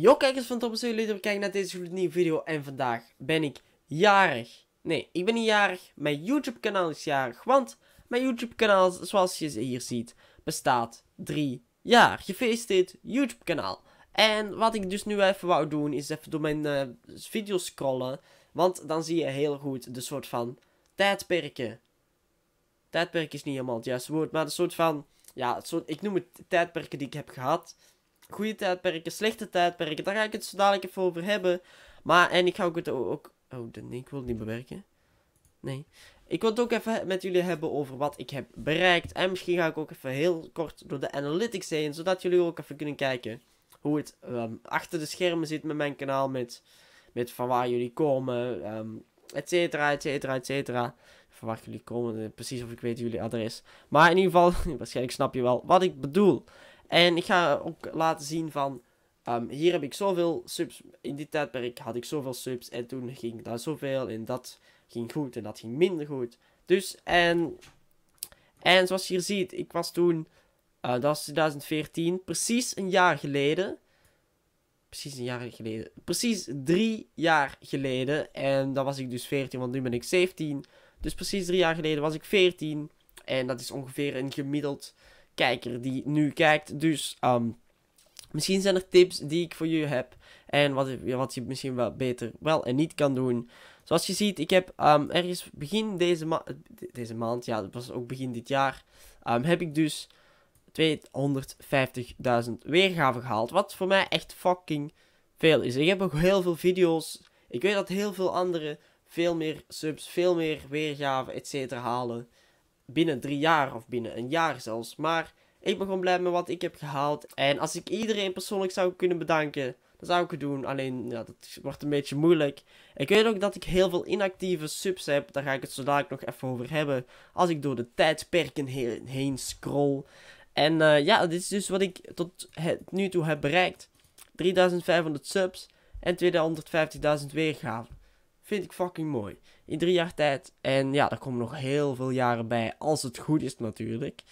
Yo kijkers van Thomas, jullie weer kijken naar deze nieuwe video en vandaag ben ik jarig. Nee, ik ben niet jarig, mijn YouTube kanaal is jarig, want mijn YouTube kanaal, zoals je hier ziet, bestaat 3 jaar. dit YouTube kanaal. En wat ik dus nu even wou doen, is even door mijn uh, eh, video's scrollen, want dan zie je heel goed de soort van tijdperken. Tijdperk is niet helemaal het juiste woord, maar de soort van, ja, ik noem het tijdperken die ik heb gehad goede tijdperken, slechte tijdperken. Daar ga ik het zo dadelijk even over hebben. Maar, en ik ga ook het ook... Oh, nee, ik wil het niet bewerken. Nee. Ik wil het ook even met jullie hebben over wat ik heb bereikt. En misschien ga ik ook even heel kort door de analytics heen. Zodat jullie ook even kunnen kijken hoe het ehm, achter de schermen zit met mijn kanaal. Met, met van waar jullie komen, um, et cetera, et cetera, et cetera. Van waar jullie komen, eh, precies of ik weet jullie adres. Maar in ieder geval, waarschijnlijk snap je wel wat ik bedoel. En ik ga ook laten zien van, ehm, hier heb ik zoveel subs, in dit tijdperk had ik zoveel subs en toen ging dat zoveel en dat ging goed en dat ging minder goed. Dus, en, en zoals je hier ziet, ik was toen, eh, dat was 2014, precies een jaar geleden. Precies een jaar geleden. Precies drie jaar geleden. En dan was ik dus 14, want nu ben ik 17. Dus precies drie jaar geleden was ik 14. En dat is ongeveer een gemiddeld kijker die nu kijkt. Dus ehm, misschien zijn er tips die ik voor jullie heb. En wat, wat je misschien wel beter wel en niet kan doen. Zoals je ziet, ik heb um, ergens begin deze, deze maand, ja, dat was ook begin dit jaar, ehm, heb ik dus 250.000 weergaven gehaald. Wat voor mij echt fucking veel is. Ik heb ook heel veel video's. Ik weet dat heel veel anderen veel meer subs, veel meer weergaven, etc. halen binnen drie jaar of binnen een jaar zelfs. Maar ik ben gewoon blij met wat ik heb gehaald. En als ik iedereen persoonlijk zou kunnen bedanken, dan zou ik het doen. Alleen, ja, dat wordt een beetje moeilijk. Ik weet ook dat ik heel veel inactieve subs heb. Daar ga ik het zo dadelijk nog even over hebben. Als ik door de tijdperken heen, scroll. En eh, ja, dit is dus wat ik tot het nu toe heb bereikt. 3500 subs en 250.000 weergaven vind ik fucking mooi. In drie jaar tijd. En ja, daar komen nog heel veel jaren bij. Als het goed is natuurlijk.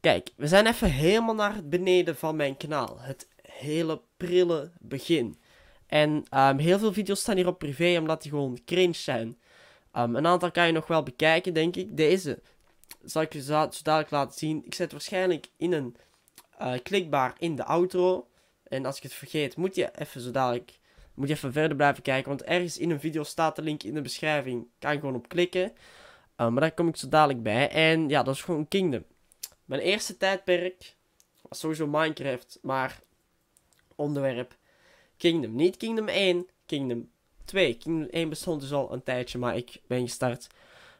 Kijk, we zijn even helemaal naar het beneden van mijn kanaal. Het hele prille begin. En ehm, heel veel video's staan hier op privé omdat die gewoon cringe zijn. Ehm, een aantal kan je nog wel bekijken, denk ik. Deze zal ik je zo, dadelijk laten zien. Ik zet waarschijnlijk in een eh, klikbaar in de outro. En als ik het vergeet, moet je even zo dadelijk moet je even verder blijven kijken, want ergens in een video staat de link in de beschrijving. Kan je gewoon op klikken. Eh, maar daar kom ik zo dadelijk bij. En ja, dat is gewoon Kingdom. Mijn eerste tijdperk was sowieso Minecraft, maar onderwerp Kingdom. Niet Kingdom 1, Kingdom 2. Kingdom 1 bestond dus al een tijdje, maar ik ben gestart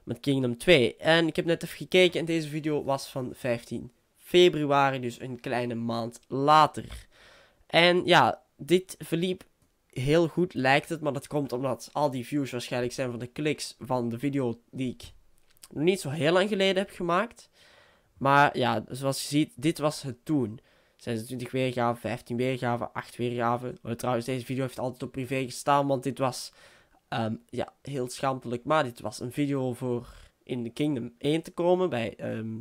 met Kingdom 2. En ik heb net even gekeken en deze video was van 15 februari, dus een kleine maand later. En ja, dit verliep heel goed lijkt het, maar dat komt omdat al die views waarschijnlijk zijn van de kliks van de video die ik niet zo heel lang geleden heb gemaakt. Maar ja, zoals je ziet, dit was het toen. 26 weergaven, 15 weergaven, 8 weergaven. Oh, trouwens, deze video heeft altijd op privé gestaan, want dit was ehm, ja, heel schandelijk. Maar dit was een video voor in de Kingdom 1 te komen bij, ehm,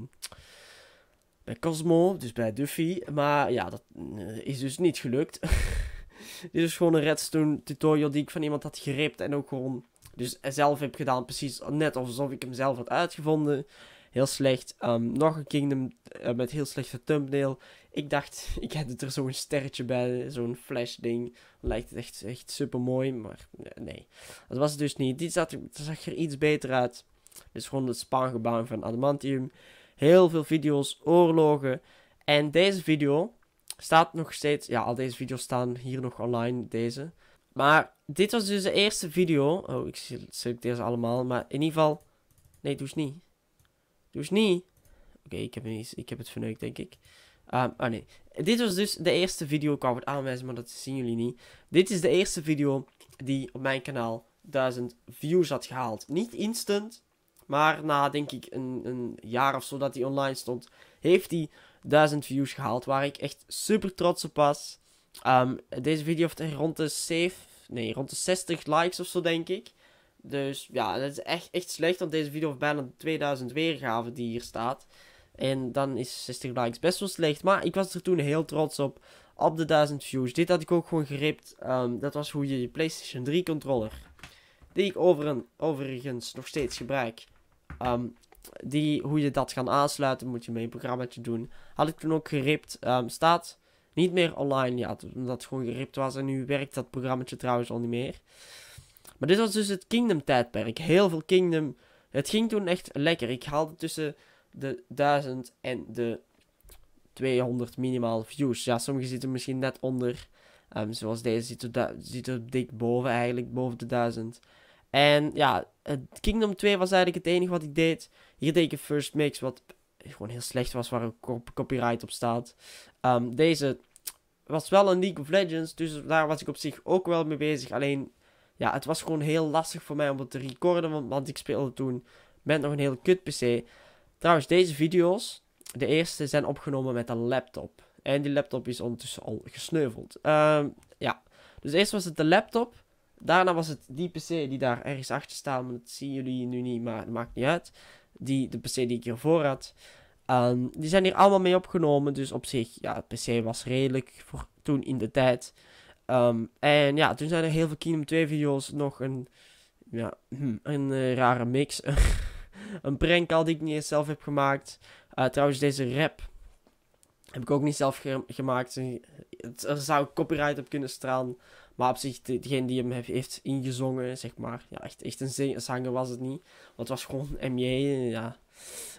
bij Cosmo, dus bij Duffy. Maar ja, dat eh, is dus niet gelukt. Dit is gewoon een redstone tutorial die ik van iemand had geript. En ook gewoon dus zelf heb gedaan. Precies net alsof ik hem zelf had uitgevonden. Heel slecht. Ehm, nog een kingdom eh, met heel slechte thumbnail. Ik dacht, ik had er zo'n sterretje bij. Zo'n flash ding. Lijkt het echt, echt super mooi. Maar eh, nee. Dat was het dus niet. Dit zag, er iets beter uit. is gewoon het spaangebouw van adamantium. Heel veel video's, oorlogen. En deze video Staat nog steeds, ja, al deze video's staan hier nog online, deze. Maar dit was dus de eerste video. Oh, ik selecteer deze allemaal, maar in ieder geval... Nee, doe eens niet. Doe eens niet. Oké, ik heb ik, ik heb het verneukt, denk ik. Um, nee. Dit was dus de eerste video. Ik wou het aanwijzen, maar dat zien jullie niet. Dit is de eerste video die op mijn kanaal 1000 views had gehaald. Niet instant, maar na denk ik een, een jaar of zo dat hij online stond, heeft hij 1000 views gehaald. Waar ik echt super trots op was. Ehm, deze video heeft rond de nee, rond de 60 likes of zo, denk ik. Dus ja, dat is echt, echt slecht, want deze video heeft bijna 2000 weergaven die hier staat. En dan is 60 likes best wel slecht. Maar ik was er toen heel trots op. Op de 1000 views. Dit had ik ook gewoon geript. Ehm, dat was hoe je je PlayStation 3 controller. Die ik over een, overigens nog steeds gebruik. Ehm, die, hoe je dat gaat aansluiten, moet je mee een programmaatje doen. Had ik toen ook geript. Ehm, staat niet meer online, ja, omdat het gewoon geript was. En nu werkt dat programmaatje trouwens al niet meer. Maar dit was dus het Kingdom tijdperk. Heel veel Kingdom. Het ging toen echt lekker. Ik haalde tussen de 1000 en de 200 minimaal views. Ja, sommige zitten misschien net onder. Ehm, zoals deze zit er, zit er dik boven eigenlijk, boven de 1000. En ja, Kingdom 2 was eigenlijk het enige wat ik deed. Hier deed ik een first mix, wat gewoon heel slecht was, waar een copyright op staat. Ehm, deze was wel een League of Legends, dus daar was ik op zich ook wel mee bezig. Alleen, ja, het was gewoon heel lastig voor mij om het te recorden, want, ik speelde toen met nog een heel kut PC. Trouwens, deze video's, de eerste, zijn opgenomen met een laptop. En die laptop is ondertussen al gesneuveld. Ehm, ja, dus eerst was het de laptop. Daarna was het die PC die daar ergens achter staat, maar dat zien jullie nu niet, maar het maakt niet uit. Die, de PC die ik hiervoor had. Ehm, die zijn hier allemaal mee opgenomen, dus op zich, ja, het PC was redelijk voor toen in de tijd. Ehm, en ja, toen zijn er heel veel Kingdom 2 video's nog een, ja, hmm, een eh, rare mix. een prank die ik niet eens zelf heb gemaakt. Eh, trouwens, deze rap heb ik ook niet zelf gemaakt. Er zou copyright op kunnen straan. Maar op zich, degene die hem heeft ingezongen, zeg maar. Ja, echt, echt een zanger was het niet. Want het was gewoon M.J. Ja.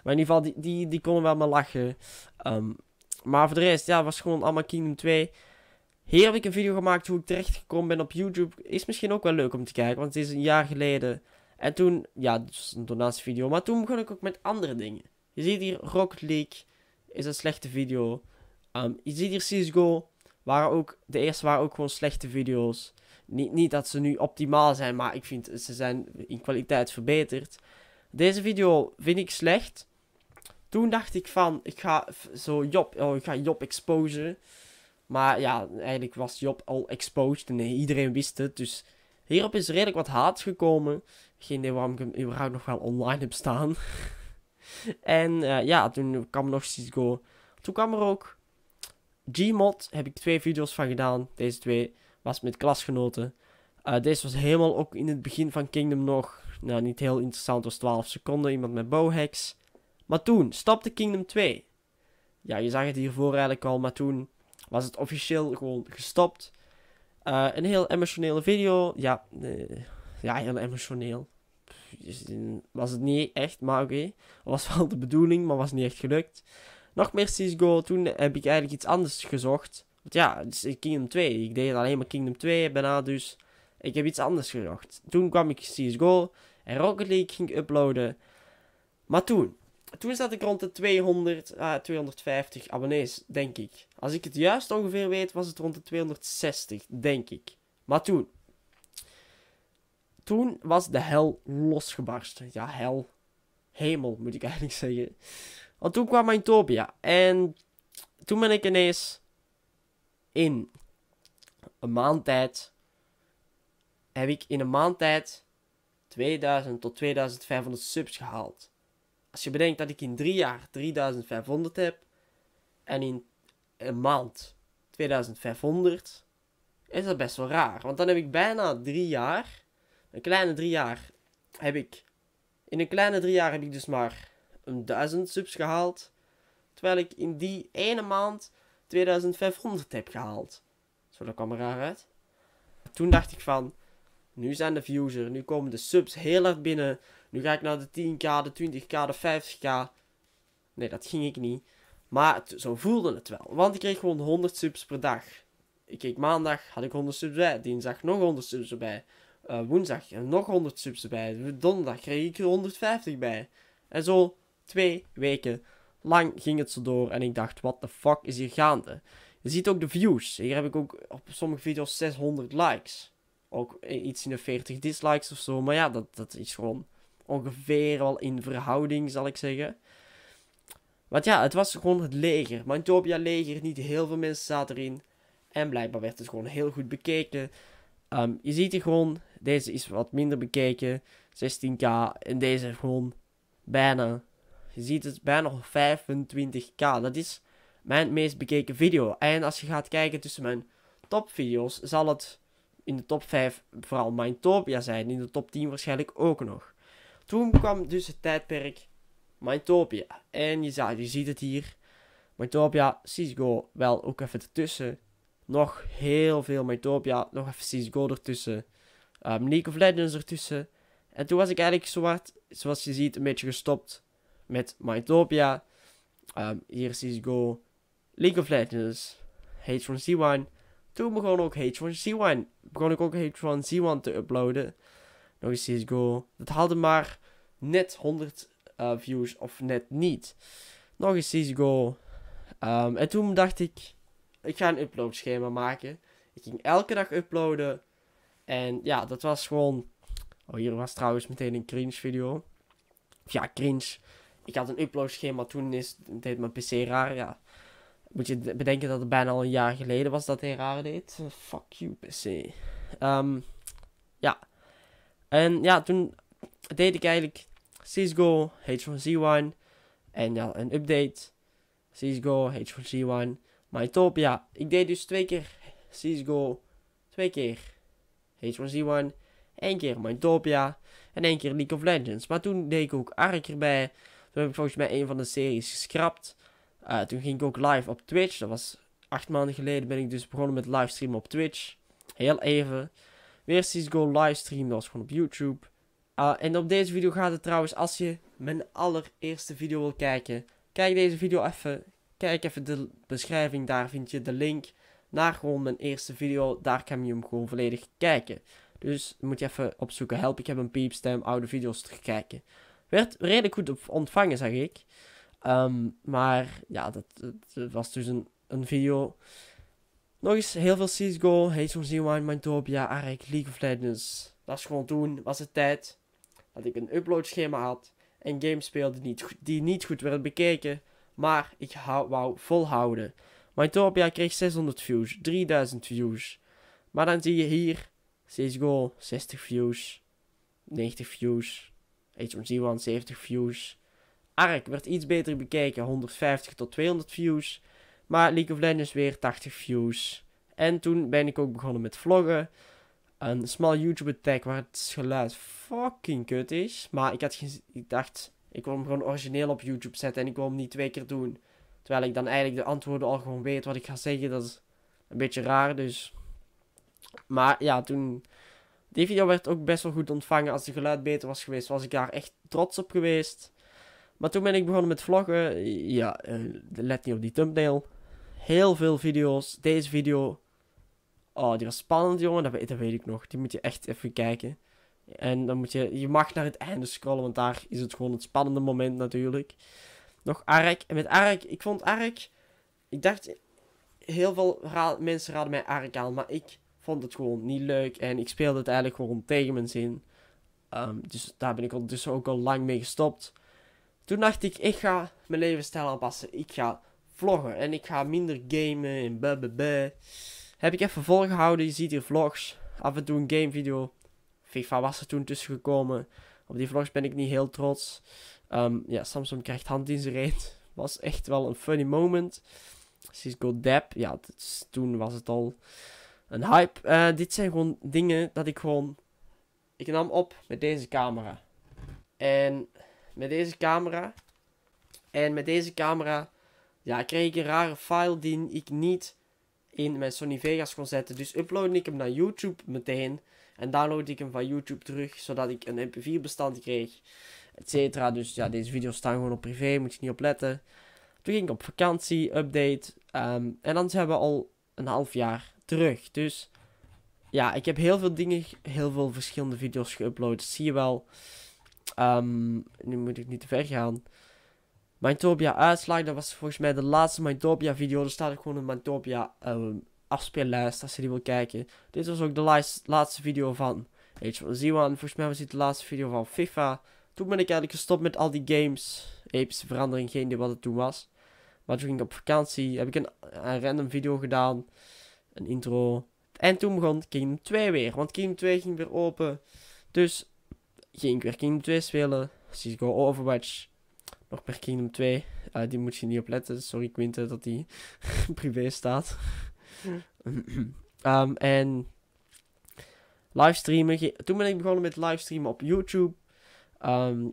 Maar in ieder geval, die, die, die konden wel maar lachen. Ehm, maar voor de rest, ja, het was gewoon allemaal Kingdom 2. Hier heb ik een video gemaakt hoe ik terecht gekomen ben op YouTube. Is misschien ook wel leuk om te kijken, want het is een jaar geleden. En toen, ja, het was een donatievideo. Maar toen begon ik ook met andere dingen. Je ziet hier Rocket League. Is een slechte video. Ehm, je ziet hier CSGO waren ook, de eerste waren ook gewoon slechte video's. Niet, niet dat ze nu optimaal zijn, maar ik vind ze zijn in kwaliteit verbeterd. Deze video vind ik slecht. Toen dacht ik van, ik ga zo Job, oh, ik ga Job exposen. Maar ja, eigenlijk was Job al exposed en iedereen wist het. Dus hierop is redelijk wat haat gekomen. Geen idee waarom ik hem überhaupt nog wel online heb staan. en eh, ja, toen kwam nog Cisco. Toen kwam er ook Gmod heb ik twee video's van gedaan. Deze twee was met klasgenoten. Eh, deze was helemaal ook in het begin van Kingdom nog. Nou, niet heel interessant, was 12 seconden. Iemand met bowhex. Maar toen stopte Kingdom 2. Ja, je zag het hiervoor eigenlijk al, maar toen was het officieel gewoon gestopt. Eh, een heel emotionele video. Ja, eh, ja heel emotioneel. was het niet echt, maar oké. Was wel de bedoeling, maar was niet echt gelukt nog meer CSGO. Toen heb ik eigenlijk iets anders gezocht. Want ja, het is Kingdom 2. Ik deed alleen maar Kingdom 2 bijna, dus ik heb iets anders gezocht. Toen kwam ik CSGO en Rocket League ging uploaden. Maar toen, toen zat ik rond de 200, 250 eh, abonnees, denk ik. Als ik het juist ongeveer weet, was het rond de 260, denk ik. Maar toen, toen was de hel losgebarsten. Ja, hel. Hemel, moet ik eigenlijk zeggen. Want toen kwam mijn En toen ben ik ineens in een maand tijd. Heb ik in een maand tijd 2000 tot 2500 subs gehaald. Als je bedenkt dat ik in drie jaar 3500 heb. En in een maand 2500. Is dat best wel raar. Want dan heb ik bijna drie jaar. Een kleine drie jaar heb ik. In een kleine drie jaar heb ik dus maar 1000 subs gehaald. Terwijl ik in die ene maand 2500 heb gehaald. Zo, dat kwam er raar uit. Toen dacht ik van, nu zijn de views er, nu komen de subs heel erg binnen. Nu ga ik naar de 10k, de 20k, de 50k. Nee, dat ging ik niet. Maar zo voelde het wel. Want ik kreeg gewoon 100 subs per dag. Ik keek maandag, had ik 100 subs bij. Dinsdag nog 100 subs erbij. Eh, woensdag nog 100 subs erbij. Donderdag kreeg ik er 150 bij. En zo twee weken lang ging het zo door en ik dacht, what the fuck is hier gaande? Je ziet ook de views. Hier heb ik ook op sommige video's 600 likes. Ook iets in de 40 dislikes of zo. Maar ja, dat, dat is gewoon ongeveer wel in verhouding, zal ik zeggen. Want ja, het was gewoon het leger. Mantopia leger, niet heel veel mensen zaten erin. En blijkbaar werd het gewoon heel goed bekeken. Ehm, je ziet hier gewoon, deze is wat minder bekeken. 16k. En deze gewoon bijna je ziet het bijna 25k. Dat is mijn meest bekeken video. En als je gaat kijken tussen mijn topvideo's, zal het in de top 5 vooral Mindtopia zijn. In de top 10 waarschijnlijk ook nog. Toen kwam dus het tijdperk mytopia En je, zag, je ziet het hier. Mindtopia, go wel ook even ertussen. Nog heel veel mytopia Nog even Cisco ertussen. Um, League of Legends ertussen. En toen was ik eigenlijk zwart zoals je ziet, een beetje gestopt met Mytopia. Um, ehm, hier is je Go. League of Legends. H1Z1. Toen begon ook H1Z1. Begon ik ook H1Z1 te uploaden. Nog eens CSGO. Dat haalde maar net 100 eh, views of net niet. Nog eens CSGO. Um, ehm, en toen dacht ik, ik ga een upload schema maken. Ik ging elke dag uploaden. En ja, dat was gewoon... Oh, hier was trouwens meteen een cringe video. ja, cringe ik had een uploadschema, toen is, deed mijn PC raar, ja. Moet je bedenken dat het bijna al een jaar geleden was dat hij raar deed. Fuck you, PC. Um, ehm, ja. En ja, toen deed ik eigenlijk CSGO, H1Z1 en ja, een update. CSGO, H1Z1, Mytopia. Ik deed dus twee keer CSGO, twee keer H1Z1, één keer Mytopia en één keer League of Legends. Maar toen deed ik ook Ark erbij. Toen heb ik volgens mij een van de series geschrapt. Eh, toen ging ik ook live op Twitch. Dat was acht maanden geleden ben ik dus begonnen met livestreamen op Twitch. Heel even. Weer CSGO livestream, dat was gewoon op YouTube. Eh, en op deze video gaat het trouwens, als je mijn allereerste video wil kijken, kijk deze video even. Kijk even de beschrijving, daar vind je de link naar gewoon mijn eerste video. Daar kan je hem gewoon volledig kijken. Dus moet je even opzoeken, help ik heb een piepstem, oude video's te kijken. Werd redelijk goed ontvangen, zag ik. Ehm, maar ja, dat, was dus een, een video. Nog eens heel veel CSGO, Heizon Zeewan, Mindopia, Ark, League of Legends. Dat is gewoon toen, was het tijd dat ik een uploadschema had en games speelde niet, die niet goed werden bekeken. Maar ik hou, wou volhouden. Mindopia kreeg 600 views, 3000 views. Maar dan zie je hier, CSGO 60 views, 90 views, iets om 70 views. Ark werd iets beter bekeken, 150 tot 200 views. Maar League of Legends weer 80 views. En toen ben ik ook begonnen met vloggen. Een small YouTube-tag waar het geluid fucking kut is. Maar ik, had ik dacht, ik wil hem gewoon origineel op YouTube zetten en ik wil hem niet twee keer doen. Terwijl ik dan eigenlijk de antwoorden al gewoon weet wat ik ga zeggen. Dat is een beetje raar, dus... Maar ja, toen die video werd ook best wel goed ontvangen. Als de geluid beter was geweest, was ik daar echt trots op geweest. Maar toen ben ik begonnen met vloggen. Ja, eh, let niet op die thumbnail. Heel veel video's. Deze video. Oh, die was spannend, jongen. Dat, weet, ik nog. Die moet je echt even kijken. En dan moet je. Je mag naar het einde scrollen, want daar is het gewoon het spannende moment natuurlijk. Nog Ark. En met Ark. Ik vond Ark. Ik dacht. Heel veel mensen raden mij Ark aan, maar ik vond het gewoon niet leuk en ik speelde het eigenlijk gewoon tegen mijn zin. Ehm, dus daar ben ik al, dus ook al lang mee gestopt. Toen dacht ik, ik ga mijn levensstijl aanpassen. Ik ga vloggen en ik ga minder gamen en bbb. Heb ik even volgehouden. Je ziet hier vlogs. Af en toe een gamevideo. FIFA was er toen tussen gekomen. Op die vlogs ben ik niet heel trots. Ehm, ja, Samsung krijgt hand in zijn reet. Was echt wel een funny moment. Cisco Dab. Ja, toen was het al een hype. Eh, dit zijn gewoon dingen dat ik gewoon... Ik nam op met deze camera. En met deze camera... En met deze camera... Ja, kreeg ik een rare file die ik niet in mijn Sony Vegas kon zetten. Dus upload ik hem naar YouTube meteen. En download ik hem van YouTube terug, zodat ik een mp4 bestand kreeg. Etcetera. Dus ja, deze video's staan gewoon op privé, moet je niet opletten. Toen ging ik op vakantie, update. Ehm, en dan hebben we al een half jaar terug. Dus ja, ik heb heel veel dingen, heel veel verschillende video's geüpload. Zie je wel. Ehm, nu moet ik niet te ver gaan. Mytopia uitslag, dat was volgens mij de laatste Mytopia video. Er staat ook gewoon een Mytopia ehm, afspeellijst als je die wil kijken. Dit was ook de laatste, video van Age Z. Zero. Volgens mij was dit de laatste video van FIFA. Toen ben ik eigenlijk gestopt met al die games. Epische verandering, geen idee wat het toen was. Maar toen ging ik op vakantie, heb ik een random video gedaan een intro. En toen begon Kingdom 2 weer, want Kingdom 2 ging weer open. Dus ging ik weer Kingdom 2 spelen. Go Overwatch. Nog per Kingdom 2. Eh, die moet je niet op letten. Sorry Quinten dat die privé staat. Ehm, en livestreamen. Toen ben ik begonnen met livestreamen op YouTube. Ehm,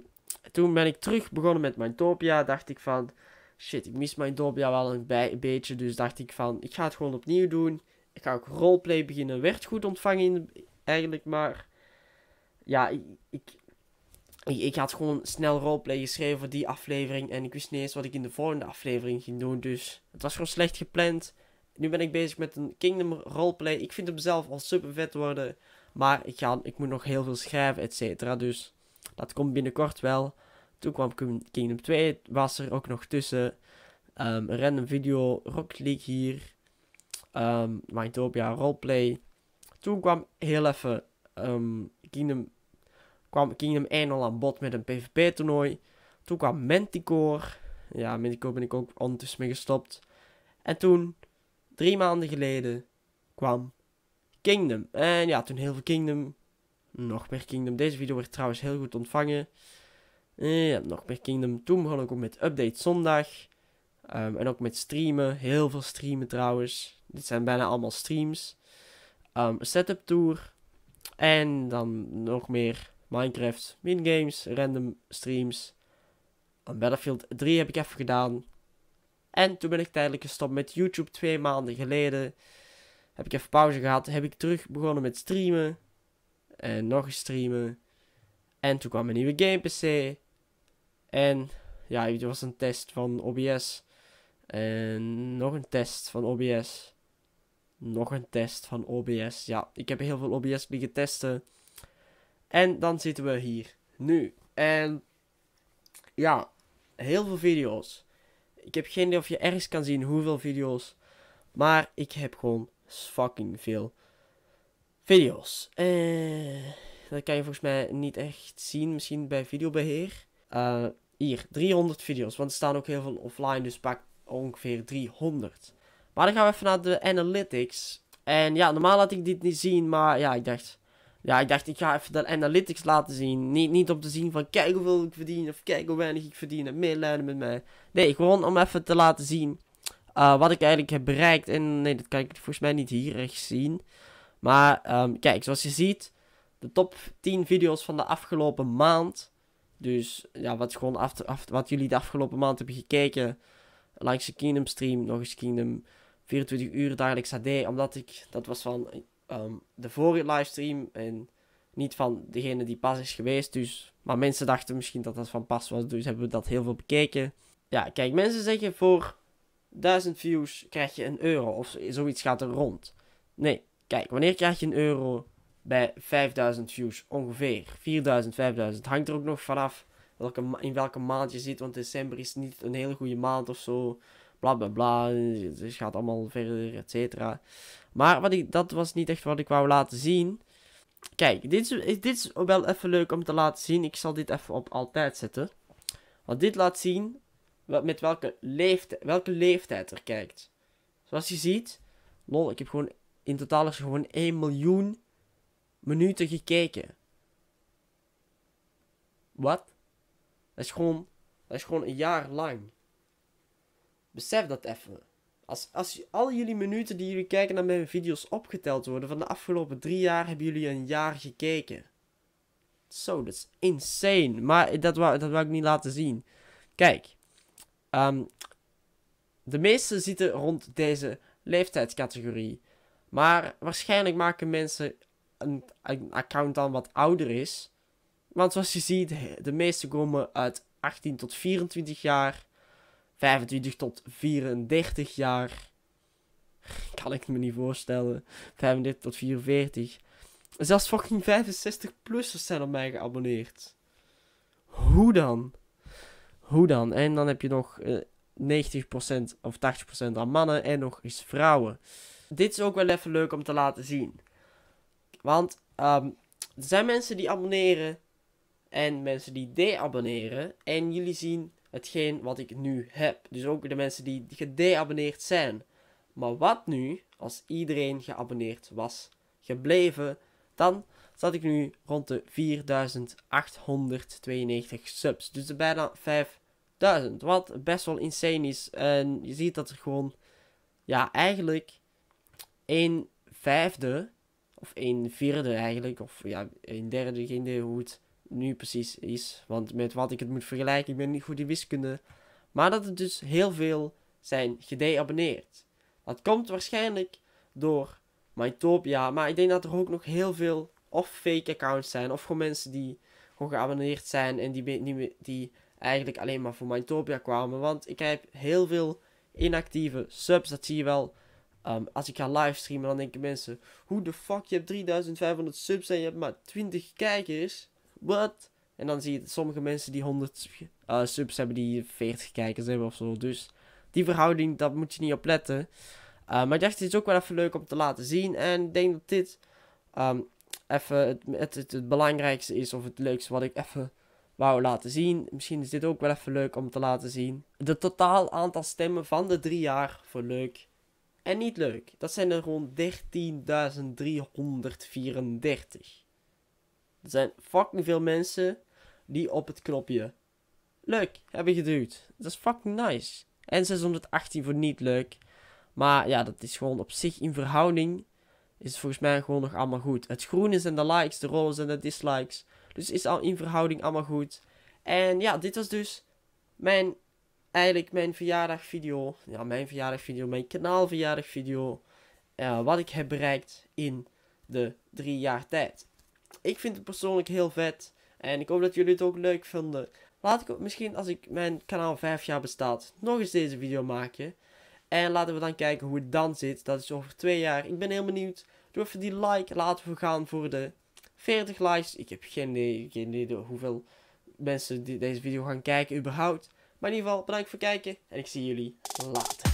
toen ben ik terug begonnen met mijn Topia. Dacht ik van, shit, ik mis mijn Topia wel een beetje. Dus dacht ik van, ik ga het gewoon opnieuw doen. Ik ga ook roleplay beginnen. Werd goed ontvangen eigenlijk, maar... Ja, ik, ik, ik, had gewoon snel roleplay geschreven voor die aflevering. En ik wist niet eens wat ik in de volgende aflevering ging doen. Dus het was gewoon slecht gepland. Nu ben ik bezig met een Kingdom roleplay. Ik vind hem zelf al super vet worden. Maar ik, ga, ik moet nog heel veel schrijven, et cetera. Dus dat komt binnenkort wel. Toen kwam Kingdom 2, was er ook nog tussen. Ehm, een random video, Rocket League hier um, Roleplay. Toen kwam heel even ehm, Kingdom, kwam Kingdom 1 aan bod met een PvP toernooi. Toen kwam Manticore. Ja, Manticore ben ik ook ondertussen mee gestopt. En toen, drie maanden geleden, kwam Kingdom. En ja, toen heel veel Kingdom. Nog meer Kingdom. Deze video werd trouwens heel goed ontvangen. Ja, nog meer Kingdom. Toen begon ik ook met update zondag. Ehm, en ook met streamen. Heel veel streamen trouwens. Dit zijn bijna allemaal streams. Ehm, setup tour. En dan nog meer Minecraft minigames, random streams. Battlefield 3 heb ik even gedaan. En toen ben ik tijdelijk gestopt met YouTube twee maanden geleden. Heb ik even pauze gehad. Heb ik terug begonnen met streamen. En nog eens streamen. En toen kwam een nieuwe game PC. En ja, het was een test van OBS. En nog een test van OBS nog een test van OBS. Ja, ik heb heel veel OBS liggen testen. En dan zitten we hier. Nu. En ja, heel veel video's. Ik heb geen idee of je ergens kan zien hoeveel video's. Maar ik heb gewoon fucking veel video's. Eh, dat kan je volgens mij niet echt zien. Misschien bij videobeheer. Uh, hier, 300 video's. Want er staan ook heel veel offline. Dus pak ongeveer 300. Maar dan gaan we even naar de analytics. En ja, normaal laat ik dit niet zien, maar ja, ik dacht... Ja, ik dacht, ik ga even de analytics laten zien. Niet, niet om te zien van, kijk hoeveel ik verdien, of kijk hoe weinig ik verdien, en medelijden met mij. Nee, gewoon om even te laten zien eh, wat ik eigenlijk heb bereikt. En nee, dat kan ik volgens mij niet hier echt zien. Maar ehm, kijk, zoals je ziet, de top 10 video's van de afgelopen maand. Dus ja, wat, gewoon af, wat jullie de afgelopen maand hebben gekeken. Langs de Kingdom stream, nog eens Kingdom 24 uur dagelijks AD, omdat ik, dat was van ehm, de vorige livestream en niet van degene die pas is geweest. Dus, maar mensen dachten misschien dat dat van pas was, dus hebben we dat heel veel bekeken. Ja, kijk, mensen zeggen voor 1000 views krijg je een euro of zoiets gaat er rond. Nee, kijk, wanneer krijg je een euro? Bij 5000 views ongeveer. 4000, 5000. Hangt er ook nog vanaf welke, in welke maand je zit, want december is niet een hele goede maand of zo bla bla bla. Dus het gaat allemaal verder, et cetera. Maar wat ik, dat was niet echt wat ik wou laten zien. Kijk, dit is, dit is wel even leuk om te laten zien. Ik zal dit even op altijd zetten. Want dit laat zien wat, met welke, leeftijd, welke leeftijd er kijkt. Zoals je ziet, lol, ik heb gewoon in totaal is gewoon 1 miljoen minuten gekeken. Wat? Dat is gewoon, dat is gewoon een jaar lang. Besef dat even. Als, als al jullie minuten die jullie kijken naar mijn video's opgeteld worden van de afgelopen drie jaar, hebben jullie een jaar gekeken. Zo, dat is insane. Maar dat wou, dat wou ik niet laten zien. Kijk, ehm, de meeste zitten rond deze leeftijdscategorie. Maar waarschijnlijk maken mensen een, een account dan wat ouder is. Want zoals je ziet, de meeste komen uit 18 tot 24 jaar. 25 tot 34 jaar. Kan ik me niet voorstellen. 35 tot 44. Zelfs fucking 65-plussers zijn op mij geabonneerd. Hoe dan? Hoe dan? En dan heb je nog uh, eh, 90% of 80% aan mannen en nog eens vrouwen. Dit is ook wel even leuk om te laten zien. Want ehm, er zijn mensen die abonneren en mensen die deabonneren. En jullie zien hetgeen wat ik nu heb. Dus ook de mensen die gedeabonneerd zijn. Maar wat nu, als iedereen geabonneerd was gebleven, dan zat ik nu rond de 4892 subs. Dus bijna 5000. Wat best wel insane is. En je ziet dat er gewoon, ja, eigenlijk 1 vijfde, of 1 vierde eigenlijk, of ja, een derde, geen idee hoe het nu precies is. Want met wat ik het moet vergelijken, ik ben niet goed in wiskunde. Maar dat er dus heel veel zijn gedeabonneerd. Dat komt waarschijnlijk door Mytopia. Maar ik denk dat er ook nog heel veel of fake accounts zijn. Of gewoon mensen die gewoon geabonneerd zijn. En die, die eigenlijk alleen maar voor Mytopia kwamen. Want ik heb heel veel inactieve subs. Dat zie je wel. Ehm, als ik ga livestreamen, dan denken mensen: hoe de fuck je hebt 3500 subs en je hebt maar 20 kijkers. En dan zie je sommige mensen die 100 eh, subs hebben, die 40 kijkers hebben of zo. Dus die verhouding, dat moet je niet op letten. Eh, maar ik dacht, dit is ook wel even leuk om te laten zien. En ik denk dat dit ehm, even het, het, het, het, belangrijkste is, of het leukste wat ik even wou laten zien. Misschien is dit ook wel even leuk om te laten zien. De totaal aantal stemmen van de drie jaar voor leuk en niet leuk. Dat zijn er rond 13.334. Er zijn fucking veel mensen die op het knopje leuk hebben geduwd. Dat is fucking nice. En 618 voor niet leuk. Maar ja, dat is gewoon op zich in verhouding. Is het volgens mij gewoon nog allemaal goed. Het groen is en de likes, de roze zijn de dislikes. Dus is al in verhouding allemaal goed. En ja, dit was dus mijn, eigenlijk mijn verjaardagvideo. Ja, mijn verjaardagvideo, mijn kanaalverjaardagvideo. Uh, eh, wat ik heb bereikt in de drie jaar tijd. Ik vind het persoonlijk heel vet. En ik hoop dat jullie het ook leuk vinden. Laat ik misschien als ik mijn kanaal 5 jaar bestaat nog eens deze video maken. En laten we dan kijken hoe het dan zit. Dat is over 2 jaar. Ik ben heel benieuwd. Doe even die like. Laten we gaan voor de 40 likes. Ik heb geen idee, geen idee hoeveel mensen deze video gaan kijken überhaupt. Maar in ieder geval, bedankt voor het kijken. En ik zie jullie later.